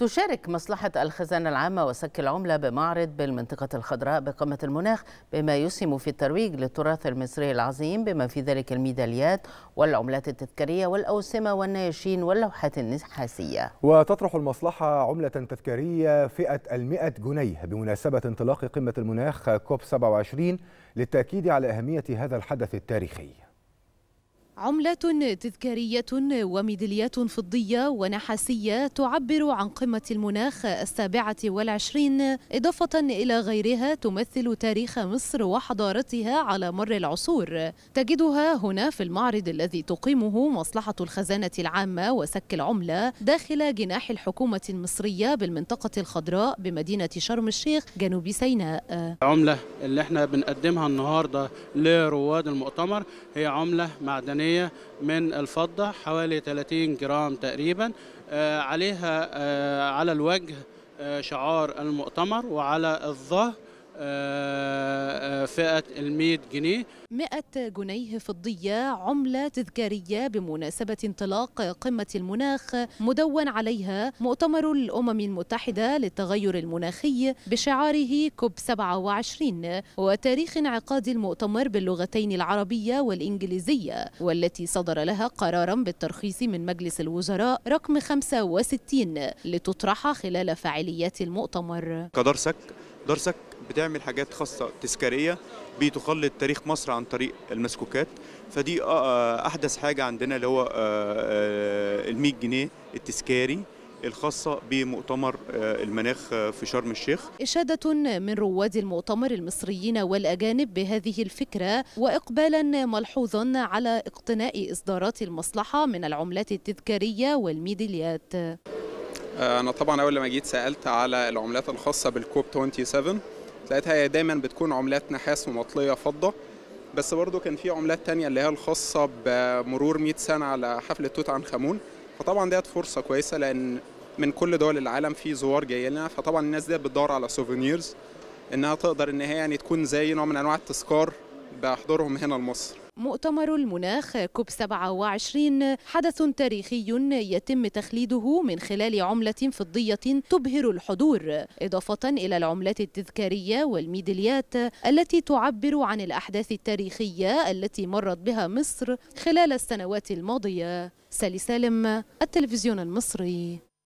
تشارك مصلحة الخزانة العامة وسك العملة بمعرض بالمنطقة الخضراء بقمة المناخ بما يسهم في الترويج للتراث المصري العظيم بما في ذلك الميداليات والعملات التذكارية والأوسمة والنياشين واللوحات النحاسية وتطرح المصلحة عملة تذكارية فئة المئة جنيه بمناسبة انطلاق قمة المناخ كوب 27 للتأكيد على أهمية هذا الحدث التاريخي عملة تذكارية وميداليات فضية ونحاسية تعبر عن قمة المناخ السابعة والعشرين إضافة إلى غيرها تمثل تاريخ مصر وحضارتها على مر العصور تجدها هنا في المعرض الذي تقيمه مصلحة الخزانة العامة وسك العملة داخل جناح الحكومة المصرية بالمنطقة الخضراء بمدينة شرم الشيخ جنوب سيناء العملة اللي احنا بنقدمها النهاردة لرواد المؤتمر هي عملة معدنية من الفضة حوالي 30 جرام تقريبا آه، عليها آه، على الوجه آه، شعار المؤتمر وعلى الظهر فئة المية جنيه 100 جنيه فضية عملة تذكارية بمناسبة انطلاق قمة المناخ مدون عليها مؤتمر الأمم المتحدة للتغير المناخي بشعاره كوب 27 وتاريخ انعقاد المؤتمر باللغتين العربية والإنجليزية والتي صدر لها قرارا بالترخيص من مجلس الوزراء رقم 65 لتطرح خلال فعاليات المؤتمر كدرسك درسك بتعمل حاجات خاصه تذكاريه بتخلد تاريخ مصر عن طريق المسكوكات فدي آه، آه، احدث حاجه عندنا اللي هو آه، ال 100 جنيه التذكاري الخاصة بمؤتمر المناخ في شرم الشيخ إشادة من رواد المؤتمر المصريين والأجانب بهذه الفكرة وإقبالا ملحوظا على اقتناء إصدارات المصلحة من العملات التذكارية والميداليات أنا طبعا أول ما جيت سألت على العملات الخاصة بالكوب 27 لقيتها هي دايما بتكون عملات نحاس ومطليه فضه بس برضو كان في عملات تانية اللي هي الخاصة بمرور 100 سنة على حفلة توت عنخ آمون فطبعا ديت فرصة كويسة لأن من كل دول العالم في زوار جاي لنا فطبعا الناس ديت بتدور على سوفينيرز انها تقدر ان هي يعني تكون زي نوع من انواع التذكار بحضورهم هنا لمصر مؤتمر المناخ كوب 27 حدث تاريخي يتم تخليده من خلال عملة فضية تبهر الحضور إضافة إلى العملات التذكارية والميداليات التي تعبر عن الأحداث التاريخية التي مرت بها مصر خلال السنوات الماضية سالي سالم التلفزيون المصري